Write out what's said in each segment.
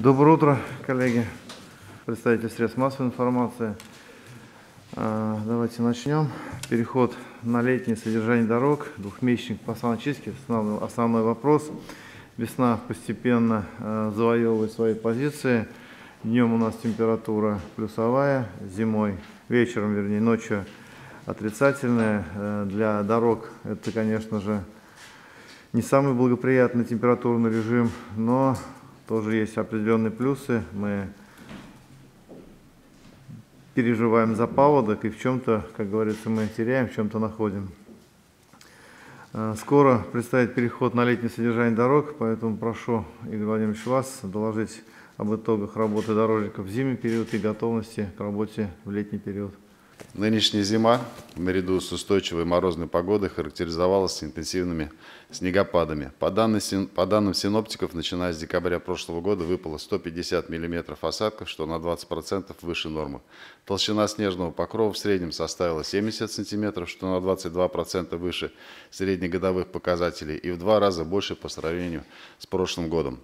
Доброе утро, коллеги, представители средств массовой информации. А, давайте начнем. Переход на летнее содержание дорог, двухмесячник по санчистке, основной, основной вопрос. Весна постепенно а, завоевывает свои позиции. Днем у нас температура плюсовая, зимой, вечером, вернее, ночью отрицательная. А, для дорог это, конечно же, не самый благоприятный температурный режим, но тоже есть определенные плюсы. Мы переживаем за паводок и в чем-то, как говорится, мы теряем, в чем-то находим. А, скоро предстоит переход на летнее содержание дорог, поэтому прошу, Игорь Владимирович, вас доложить об итогах работы дорожников в зимний период и готовности к работе в летний период. Нынешняя зима, наряду с устойчивой морозной погодой, характеризовалась интенсивными снегопадами. По, данной, по данным синоптиков, начиная с декабря прошлого года выпало 150 мм осадков, что на 20% выше нормы. Толщина снежного покрова в среднем составила 70 см, что на 22% выше среднегодовых показателей и в два раза больше по сравнению с прошлым годом.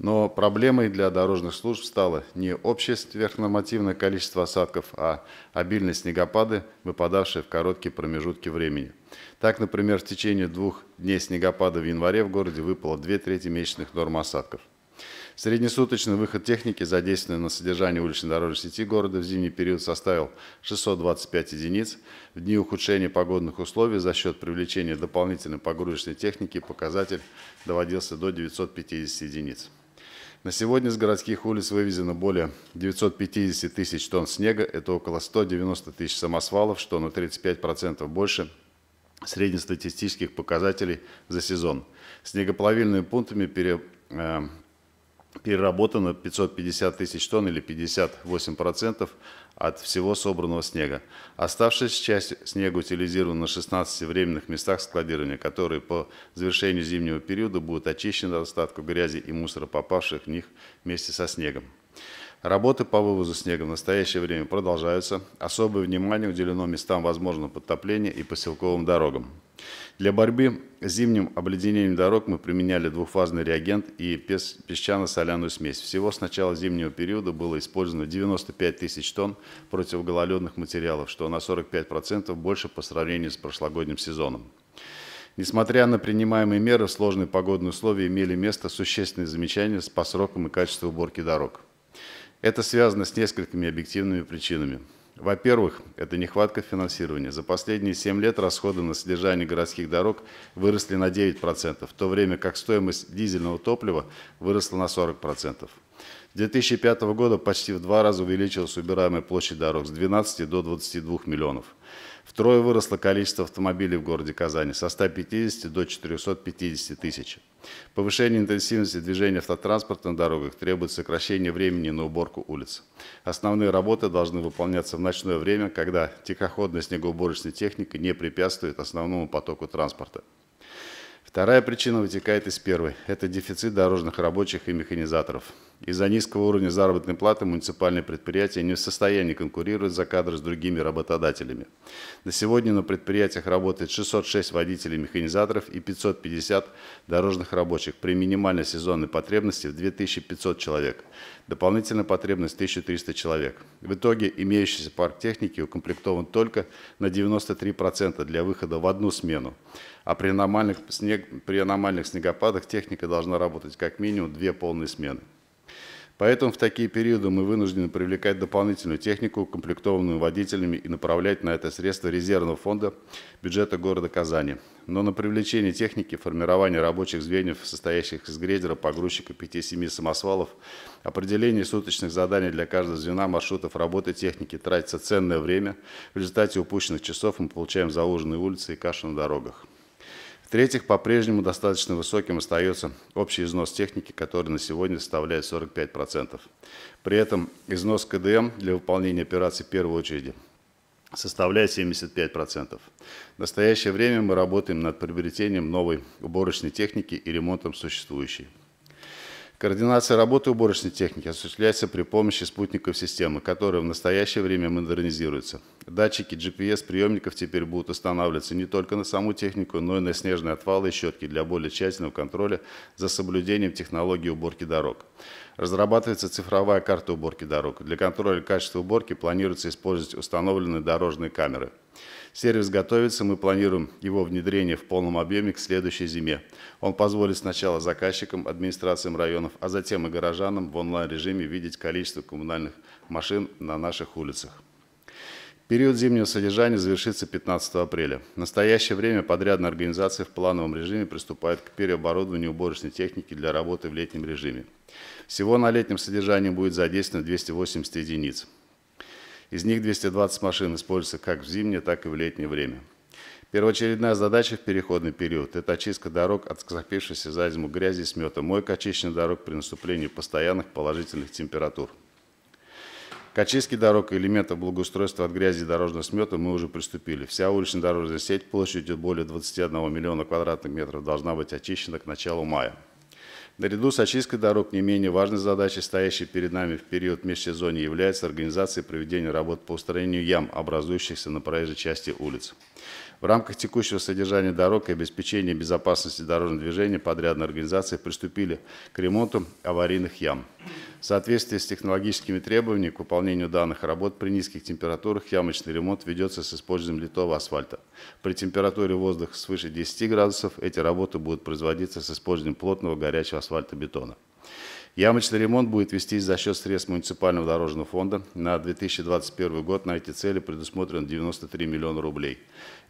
Но проблемой для дорожных служб стало не общее сверхнормативное количество осадков, а обильные снегопады, выпадавшие в короткие промежутки времени. Так, например, в течение двух дней снегопада в январе в городе выпало две трети месячных норм осадков. Среднесуточный выход техники, задействованный на содержание уличной дорожной сети города в зимний период, составил 625 единиц. В дни ухудшения погодных условий за счет привлечения дополнительной погрузочной техники показатель доводился до 950 единиц. На сегодня с городских улиц вывезено более 950 тысяч тонн снега, это около 190 тысяч самосвалов, что на 35% больше среднестатистических показателей за сезон. Снегоплавильными пунктами пере, э, переработано 550 тысяч тонн или 58% процентов от всего собранного снега. Оставшаяся часть снега утилизирована на 16 временных местах складирования, которые по завершению зимнего периода будут очищены от остатков грязи и мусора, попавших в них вместе со снегом. Работы по вывозу снега в настоящее время продолжаются. Особое внимание уделено местам возможного подтопления и поселковым дорогам. Для борьбы с зимним обледенением дорог мы применяли двухфазный реагент и песчано-соляную смесь. Всего с начала зимнего периода было использовано 95 тысяч тонн противогололедных материалов, что на 45% больше по сравнению с прошлогодним сезоном. Несмотря на принимаемые меры, сложные погодные условия имели место существенные замечания по срокам и качеству уборки дорог. Это связано с несколькими объективными причинами. Во-первых, это нехватка финансирования. За последние 7 лет расходы на содержание городских дорог выросли на 9%, в то время как стоимость дизельного топлива выросла на 40%. С 2005 года почти в два раза увеличилась убираемая площадь дорог с 12 до 22 миллионов. Втрое выросло количество автомобилей в городе Казани со 150 до 450 тысяч. Повышение интенсивности движения автотранспорта на дорогах требует сокращения времени на уборку улиц. Основные работы должны выполняться в ночное время, когда тихоходная снегоуборочная техника не препятствует основному потоку транспорта. Вторая причина вытекает из первой – это дефицит дорожных рабочих и механизаторов. Из-за низкого уровня заработной платы муниципальные предприятия не в состоянии конкурировать за кадры с другими работодателями. На сегодня на предприятиях работает 606 водителей-механизаторов и 550 дорожных рабочих при минимальной сезонной потребности в 2500 человек. Дополнительная потребность 1300 человек. В итоге имеющийся парк техники укомплектован только на 93% для выхода в одну смену. А при аномальных, снег, при аномальных снегопадах техника должна работать как минимум две полные смены. Поэтому в такие периоды мы вынуждены привлекать дополнительную технику, комплектованную водителями и направлять на это средства резервного фонда бюджета города Казани. Но на привлечение техники, формирование рабочих звеньев, состоящих из грейдера, погрузчика 5-7 самосвалов, определение суточных заданий для каждого звена маршрутов работы техники тратится ценное время. В результате упущенных часов мы получаем зауженные улицы и кашу на дорогах. В-третьих, по-прежнему достаточно высоким остается общий износ техники, который на сегодня составляет 45%. При этом износ КДМ для выполнения операций первой очереди составляет 75%. В настоящее время мы работаем над приобретением новой уборочной техники и ремонтом существующей. Координация работы уборочной техники осуществляется при помощи спутников системы, которая в настоящее время модернизируется. Датчики GPS-приемников теперь будут устанавливаться не только на саму технику, но и на снежные отвалы и щетки для более тщательного контроля за соблюдением технологии уборки дорог. Разрабатывается цифровая карта уборки дорог. Для контроля качества уборки планируется использовать установленные дорожные камеры. Сервис готовится, мы планируем его внедрение в полном объеме к следующей зиме. Он позволит сначала заказчикам, администрациям районов, а затем и горожанам в онлайн-режиме видеть количество коммунальных машин на наших улицах. Период зимнего содержания завершится 15 апреля. В настоящее время подрядные организации в плановом режиме приступают к переоборудованию уборочной техники для работы в летнем режиме. Всего на летнем содержании будет задействовано 280 единиц. Из них 220 машин используются как в зимнее, так и в летнее время. Первоочередная задача в переходный период – это очистка дорог от скопившейся за зиму грязи и смета, мойка очищенных дорог при наступлении постоянных положительных температур. К очистке дорог и элементов благоустройства от грязи и дорожного смета мы уже приступили. Вся уличная дорожная сеть площадью более 21 миллиона квадратных метров должна быть очищена к началу мая. Наряду с очисткой дорог не менее важной задачей, стоящей перед нами в период межсезонья, является организация проведения работ по устранению ям, образующихся на проезжей части улиц. В рамках текущего содержания дорог и обеспечения безопасности дорожного движения подрядные организации приступили к ремонту аварийных ям. В соответствии с технологическими требованиями к выполнению данных работ при низких температурах ямочный ремонт ведется с использованием литого асфальта. При температуре воздуха свыше 10 градусов эти работы будут производиться с использованием плотного горячего асфальтобетона. Ямочный ремонт будет вестись за счет средств муниципального дорожного фонда. На 2021 год на эти цели предусмотрено 93 миллиона рублей.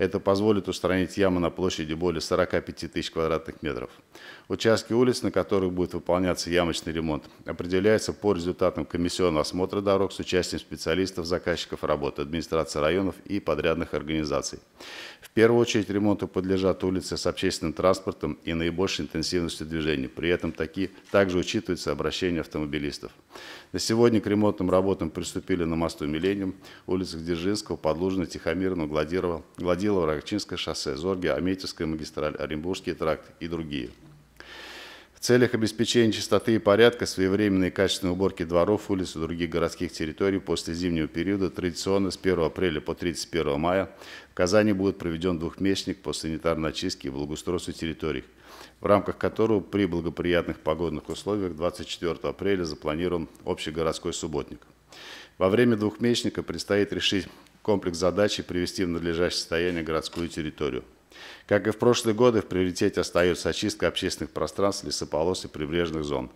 Это позволит устранить ямы на площади более 45 тысяч квадратных метров. Участки улиц, на которых будет выполняться ямочный ремонт, определяются по результатам комиссионного осмотра дорог с участием специалистов, заказчиков работы, администрации районов и подрядных организаций. В первую очередь ремонту подлежат улицы с общественным транспортом и наибольшей интенсивностью движения. При этом такие, также учитываются обращения автомобилистов. На сегодня к ремонтным работам приступили на мосту «Миллениум», улицах Дзержинского, Подлужина, Тихомирова, Гладирова, Гладирова Кириллово, Рогачинское шоссе, Зорги, Аметьевская магистраль, Оренбургский тракт и другие. В целях обеспечения чистоты и порядка своевременной и качественной уборки дворов, улиц и других городских территорий после зимнего периода традиционно с 1 апреля по 31 мая в Казани будет проведен двухмесячник по санитарной очистке и благоустройству территорий, в рамках которого при благоприятных погодных условиях 24 апреля запланирован общегородской субботник. Во время двухмесячника предстоит решить комплекс задач и привести в надлежащее состояние городскую территорию. Как и в прошлые годы, в приоритете остается очистка общественных пространств, лесополос и прибрежных зон.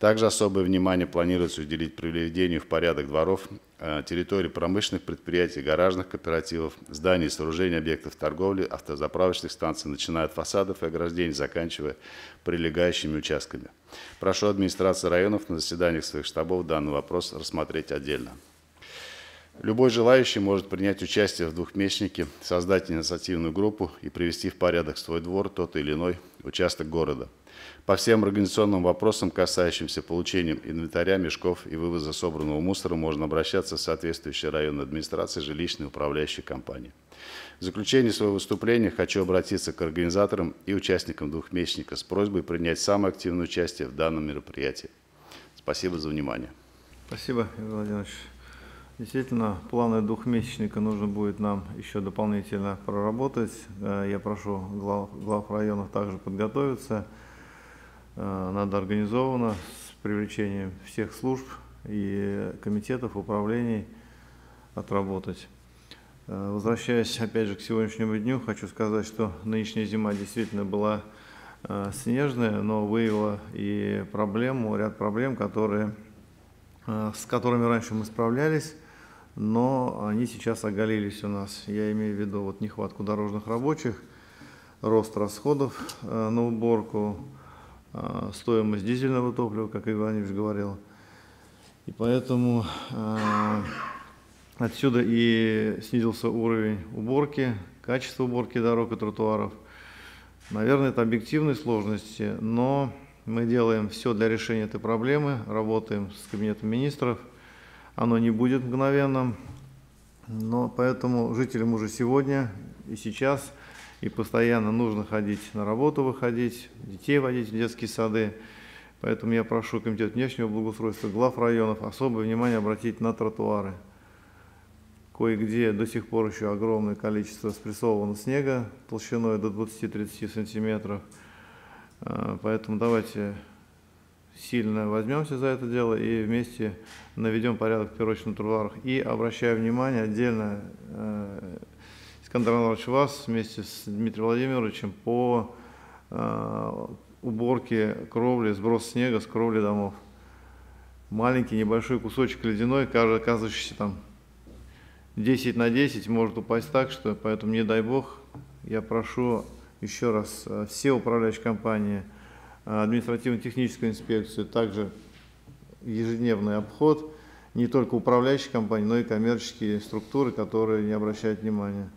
Также особое внимание планируется уделить приведению в порядок дворов, э, территорий промышленных предприятий, гаражных кооперативов, зданий и сооружений объектов торговли, автозаправочных станций, начиная от фасадов и ограждений, заканчивая прилегающими участками. Прошу администрации районов на заседаниях своих штабов данный вопрос рассмотреть отдельно. Любой желающий может принять участие в двухмесячнике, создать инициативную группу и привести в порядок свой двор, тот или иной участок города. По всем организационным вопросам, касающимся получения инвентаря, мешков и вывоза собранного мусора, можно обращаться в соответствующие районные администрации жилищной управляющей компании. В заключение своего выступления хочу обратиться к организаторам и участникам двухмесячника с просьбой принять самое активное участие в данном мероприятии. Спасибо за внимание. Спасибо, Игорь Владимирович. Действительно, планы двухмесячника нужно будет нам еще дополнительно проработать. Э, я прошу глав, глав районов также подготовиться. Э, надо организованно с привлечением всех служб и комитетов, управлений отработать. Э, возвращаясь опять же к сегодняшнему дню, хочу сказать, что нынешняя зима действительно была снежная, но выявила и проблему, ряд проблем, которые, с которыми раньше мы справлялись но они сейчас оголились у нас. Я имею в виду вот нехватку дорожных рабочих, рост расходов э, на уборку, э, стоимость дизельного топлива, как Иван Иванович говорил. И поэтому э, отсюда и снизился уровень уборки, качество уборки дорог и тротуаров. Наверное, это объективные сложности, но мы делаем все для решения этой проблемы, работаем с Кабинетом министров – оно не будет мгновенным. Но поэтому жителям уже сегодня и сейчас и постоянно нужно ходить на работу, выходить, детей водить в детские сады. Поэтому я прошу Комитет внешнего благоустройства глав районов особое внимание обратить на тротуары. Кое-где до сих пор еще огромное количество спрессованного снега толщиной до 20-30 сантиметров. Э, поэтому давайте сильно возьмемся за это дело и вместе наведем порядок в пирочных тротуарах. И обращаю внимание отдельно э, Искандр Анварович вас вместе с Дмитрием Владимировичем по э, уборке кровли, сброс снега с кровли домов. Маленький небольшой кусочек ледяной, оказывающийся там 10 на 10 может упасть так, что поэтому не дай бог, я прошу еще раз э, все управляющие компании – Э, административно-техническую инспекцию, также ежедневный обход не только управляющих компаний, но и коммерческие структуры, которые не обращают внимания.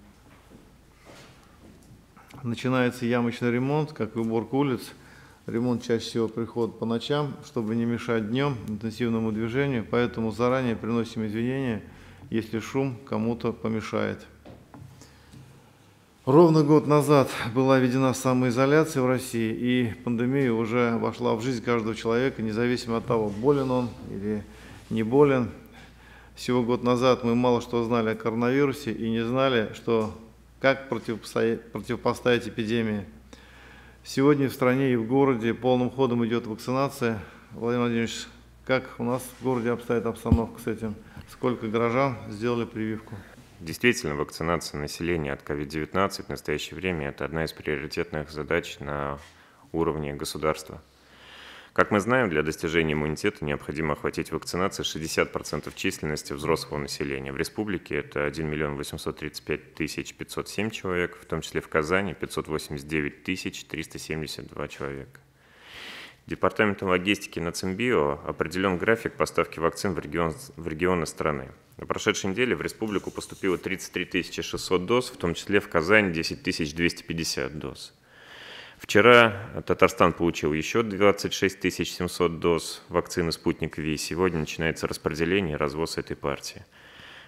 Начинается ямочный ремонт, как и уборка улиц. Ремонт чаще всего приходит по ночам, чтобы не мешать днем интенсивному движению, поэтому заранее приносим извинения, если шум кому-то помешает. Ровно год назад была введена самоизоляция в России, и пандемия уже вошла в жизнь каждого человека, независимо от того, болен он или не болен. Всего год назад мы мало что знали о коронавирусе и не знали, что, как противопостоять, противопостоять эпидемии. Сегодня в стране и в городе полным ходом идет вакцинация. Владимир Владимирович, как у нас в городе обстоит обстановка с этим? Сколько горожан сделали прививку? Действительно, вакцинация населения от COVID-19 в настоящее время – это одна из приоритетных задач на уровне государства. Как мы знаем, для достижения иммунитета необходимо охватить вакцинацией 60% численности взрослого населения. В республике это 1 миллион 835 507 человек, в том числе в Казани 589 372 человека. Департаментом логистики на Цимбио определен график поставки вакцин в, регион, в регионы страны. На прошедшей неделе в республику поступило 33 600 доз, в том числе в Казань 10 250 доз. Вчера Татарстан получил еще 26 700 доз вакцины «Спутник Ви». Сегодня начинается распределение и развоз этой партии.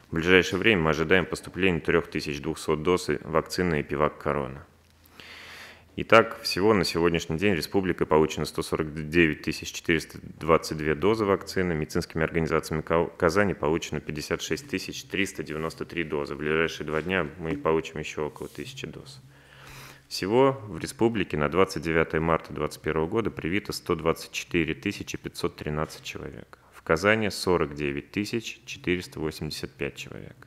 В ближайшее время мы ожидаем поступления 3200 доз вакцины «Эпивак Корона». Итак, всего на сегодняшний день республикой получено 149 422 дозы вакцины, медицинскими организациями Казани получено 56 393 дозы. В ближайшие два дня мы получим еще около тысячи доз. Всего в республике на 29 марта 2021 года привито 124 513 человек. В Казани 49 485 человек.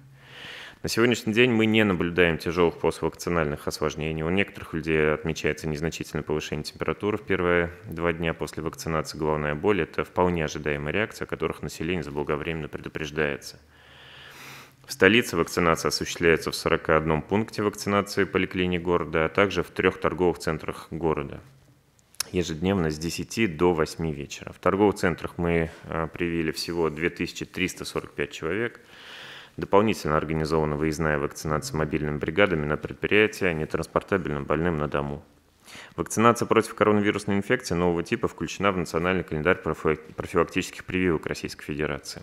На сегодняшний день мы не наблюдаем тяжелых поствакцинальных осложнений. У некоторых людей отмечается незначительное повышение температуры в первые два дня после вакцинации. Главная боль – это вполне ожидаемая реакция, о которых население заблаговременно предупреждается. В столице вакцинация осуществляется в 41 пункте вакцинации поликлиник города, а также в трех торговых центрах города ежедневно с 10 до 8 вечера. В торговых центрах мы а, привили всего 2345 человек – Дополнительно организована выездная вакцинация мобильными бригадами на предприятия, а нетранспортабельным больным на дому. Вакцинация против коронавирусной инфекции нового типа включена в национальный календарь профилактических прививок Российской Федерации.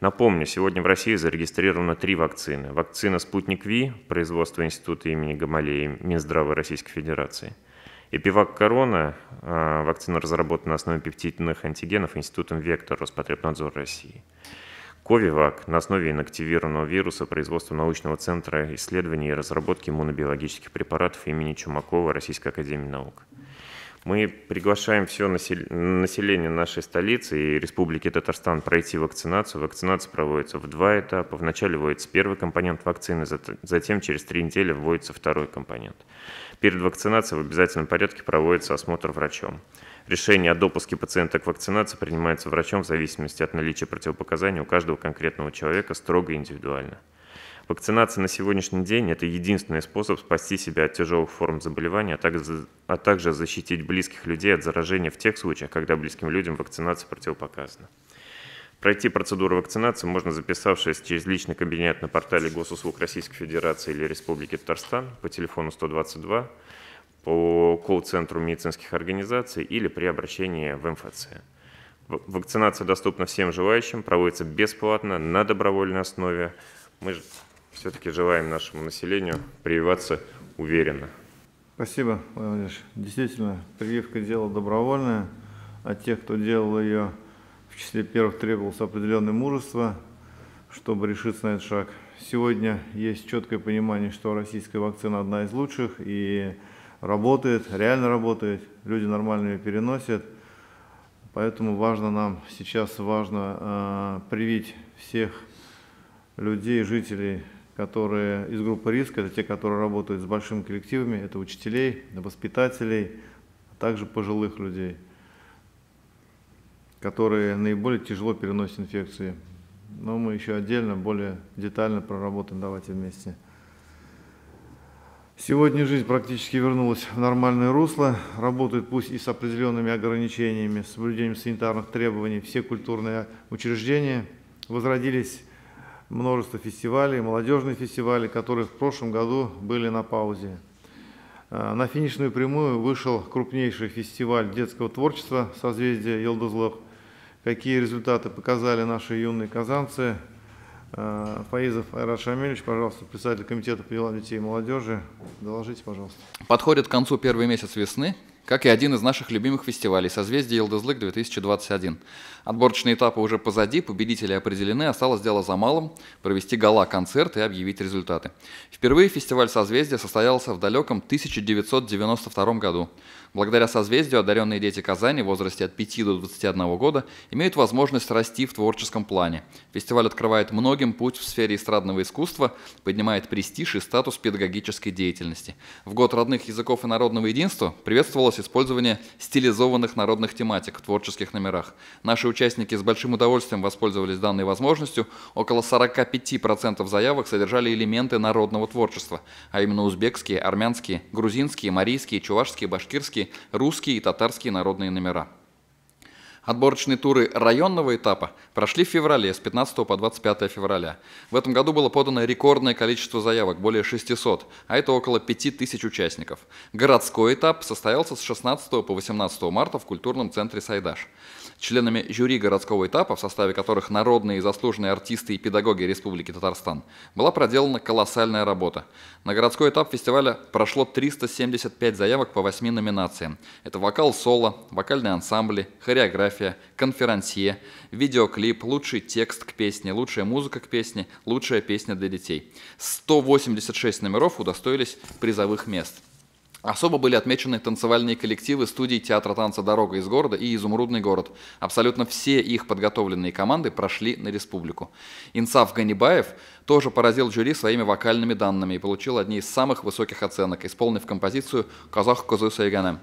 Напомню, сегодня в России зарегистрировано три вакцины. Вакцина «Спутник Ви» производства Института имени Гамалеи Минздрава Российской Федерации. Эпивак Корона – а, вакцина разработана на основе пептидных антигенов Институтом Вектор Роспотребнадзор России. Ковивак на основе инактивированного вируса производства научного центра исследований и разработки иммунобиологических препаратов имени Чумакова Российской Академии Наук. Мы приглашаем все население нашей столицы и Республики Татарстан пройти вакцинацию. Вакцинация проводится в два этапа. Вначале вводится первый компонент вакцины, затем через три недели вводится второй компонент. Перед вакцинацией в обязательном порядке проводится осмотр врачом. Решение о допуске пациента к вакцинации принимается врачом в зависимости от наличия противопоказаний у каждого конкретного человека строго и индивидуально. Вакцинация на сегодняшний день – это единственный способ спасти себя от тяжелых форм заболевания, а также, а также защитить близких людей от заражения в тех случаях, когда близким людям вакцинация противопоказана. Пройти процедуру вакцинации можно, записавшись через личный кабинет на портале Госуслуг Российской Федерации или Республики Татарстан по телефону 122 по колл-центру медицинских организаций или при обращении в МФЦ. Вакцинация доступна всем желающим, проводится бесплатно, на добровольной основе. Мы все-таки желаем нашему населению прививаться уверенно. Спасибо, Павел Действительно, прививка – дело добровольное. А тех, кто делал ее, в числе первых требовалось определенное мужество, чтобы решиться на этот шаг. Сегодня есть четкое понимание, что российская вакцина одна из лучших, и работает, реально работает, люди нормально переносят. Поэтому важно нам сейчас важно э, привить всех людей, жителей, которые из группы риска, это те, которые работают с большими коллективами, это учителей, воспитателей, а также пожилых людей, которые наиболее тяжело переносят инфекции. Но мы еще отдельно, более детально проработаем, давайте вместе. Сегодня жизнь практически вернулась в нормальное русло, работают пусть и с определенными ограничениями, с соблюдением санитарных требований все культурные учреждения. Возродились множество фестивалей, молодежные фестивали, которые в прошлом году были на паузе. Э, на финишную прямую вышел крупнейший фестиваль детского творчества «Созвездие Елдызлых». Какие результаты показали наши юные казанцы – Э, Фаизов Айрат Шамилевич, пожалуйста, председатель комитета по делам детей и молодежи, доложите, пожалуйста. Подходит к концу первый месяц весны, как и один из наших любимых фестивалей «Созвездие Елдызлык-2021». Отборочные этапы уже позади, победители определены, осталось дело за малым – провести гала-концерт и объявить результаты. Впервые фестиваль «Созвездие» состоялся в далеком 1992 году. Благодаря «Созвездию» одаренные дети Казани в возрасте от 5 до 21 года имеют возможность расти в творческом плане. Фестиваль открывает многим путь в сфере эстрадного искусства, поднимает престиж и статус педагогической деятельности. В год родных языков и народного единства приветствовалось использование стилизованных народных тематик в творческих номерах. Наши участники с большим удовольствием воспользовались данной возможностью. Около 45% заявок содержали элементы народного творчества, а именно узбекские, армянские, грузинские, марийские, чувашские, башкирские, русские и татарские народные номера. Отборочные туры районного этапа прошли в феврале, с 15 по 25 февраля. В этом году было подано рекордное количество заявок, более 600, а это около 5000 участников. Городской этап состоялся с 16 по 18 марта в культурном центре «Сайдаш». Членами жюри городского этапа, в составе которых народные и заслуженные артисты и педагоги Республики Татарстан, была проделана колоссальная работа. На городской этап фестиваля прошло 375 заявок по 8 номинациям. Это вокал соло, вокальные ансамбли, хореография, фотография, конферансье, видеоклип, лучший текст к песне, лучшая музыка к песне, лучшая песня для детей. 186 номеров удостоились призовых мест. Особо были отмечены танцевальные коллективы студии театра танца «Дорога из города» и «Изумрудный город». Абсолютно все их подготовленные команды прошли на республику. Инсав Ганибаев тоже поразил жюри своими вокальными данными и получил одни из самых высоких оценок, исполнив композицию «Казах Козы Сайганем».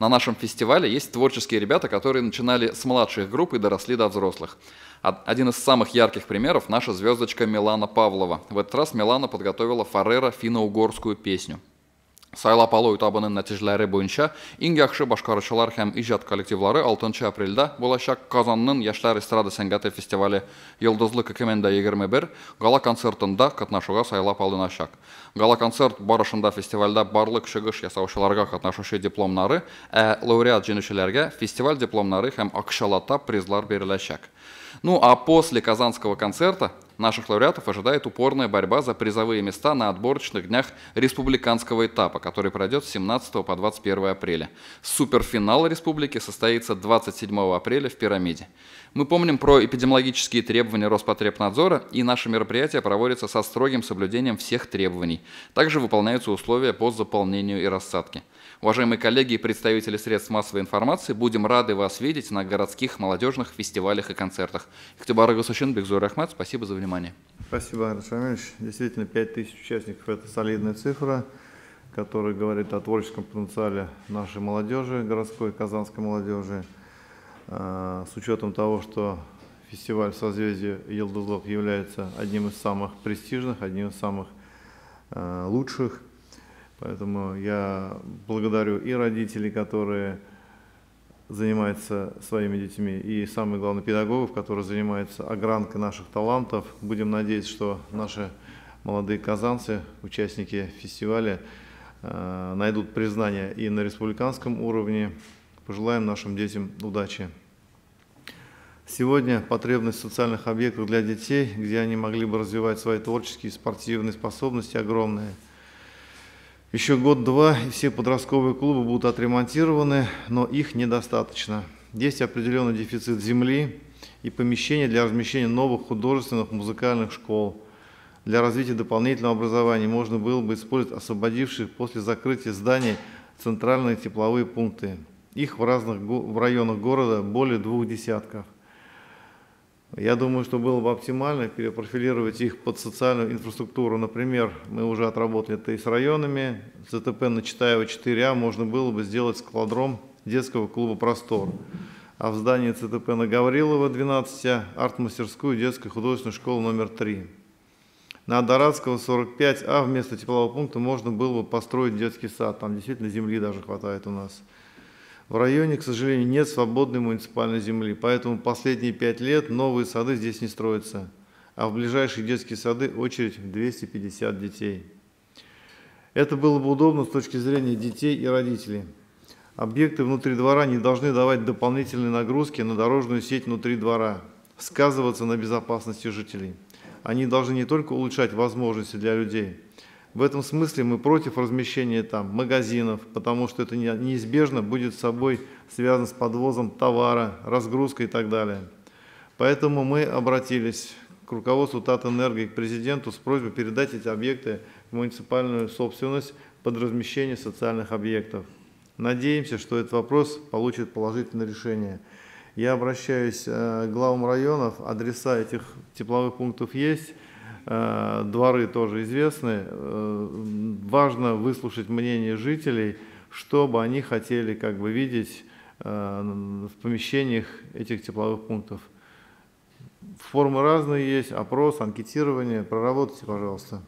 На нашем фестивале есть творческие ребята, которые начинали с младших групп и доросли до взрослых. Один из самых ярких примеров – наша звездочка Милана Павлова. В этот раз Милана подготовила Фарера финно-угорскую песню. сайлап алуу табынын натыйжалары бойынша иң яхшы башкаруучулар һәм ижад коллективлары 6 апрельдә булачак Казанның яшьләр эстрада сәнгате фестивале йолдызлык 2021 гала концертында катнашуга сайлап алыначак гала концерт барышында фестивальдә барлык чыгыш ясаучыларга катнашуучу дипломнары ә лауреат жеңүүчүлөргө фестиваль дипломнары һәм акчалата призлар бериләчәк ну а после казанского концерта Наших лауреатов ожидает упорная борьба за призовые места на отборочных днях республиканского этапа, который пройдет с 17 по 21 апреля. Суперфинал республики состоится 27 апреля в пирамиде. Мы помним про эпидемиологические требования Роспотребнадзора, и наше мероприятие проводится со строгим соблюдением всех требований. Также выполняются условия по заполнению и рассадке. Уважаемые коллеги и представители средств массовой информации, будем рады вас видеть на городских молодежных фестивалях и концертах. Иктубар Гусачин, Бекзур Ахмад, спасибо за внимание. Спасибо, Андрей Шамилович. Действительно, 5 тысяч участников – это солидная цифра, которая говорит о творческом потенциале нашей молодежи, городской казанской молодежи. А, с учетом того, что фестиваль «Созвездие Елдузлов» является одним из самых престижных, одним из самых а, лучших – Поэтому я благодарю и родителей, которые занимаются своими детьми, и самое главное педагогов, которые занимаются огранкой наших талантов. Будем надеяться, что наши молодые казанцы, участники фестиваля, э, найдут признание и на республиканском уровне. Пожелаем нашим детям удачи. Сегодня потребность социальных объектов для детей, где они могли бы развивать свои творческие и спортивные способности, огромная – еще год-два, и все подростковые клубы будут отремонтированы, но их недостаточно. Есть определенный дефицит земли и помещений для размещения новых художественных музыкальных школ. Для развития дополнительного образования можно было бы использовать освободившие после закрытия зданий центральные тепловые пункты. Их в разных в районах города более двух десятков – я думаю, что было бы оптимально перепрофилировать их под социальную инфраструктуру. Например, мы уже отработали это и с районами. ЗТП на Читаева 4А можно было бы сделать складром детского клуба «Простор». А в здании ЦТП на Гаврилова 12 арт-мастерскую детской художественной школы номер 3. На Дорадского 45А вместо теплового пункта можно было бы построить детский сад. Там действительно земли даже хватает у нас. В районе, к сожалению, нет свободной муниципальной земли, поэтому последние пять лет новые сады здесь не строятся, а в ближайшие детские сады очередь в 250 детей. Это было бы удобно с точки зрения детей и родителей. Объекты внутри двора не должны давать дополнительные нагрузки на дорожную сеть внутри двора, сказываться на безопасности жителей. Они должны не только улучшать возможности для людей – в этом смысле мы против размещения там магазинов, потому что это неизбежно будет с собой связано с подвозом товара, разгрузкой и так далее. Поэтому мы обратились к руководству Татэнерго и к президенту с просьбой передать эти объекты в муниципальную собственность под размещение социальных объектов. Надеемся, что этот вопрос получит положительное решение. Я обращаюсь э, к главам районов, адреса этих тепловых пунктов есть, Э, дворы тоже известны. Э, важно выслушать мнение жителей, что бы они хотели как бы видеть э, в помещениях этих тепловых пунктов. Формы разные есть, опрос, анкетирование. Проработайте, пожалуйста.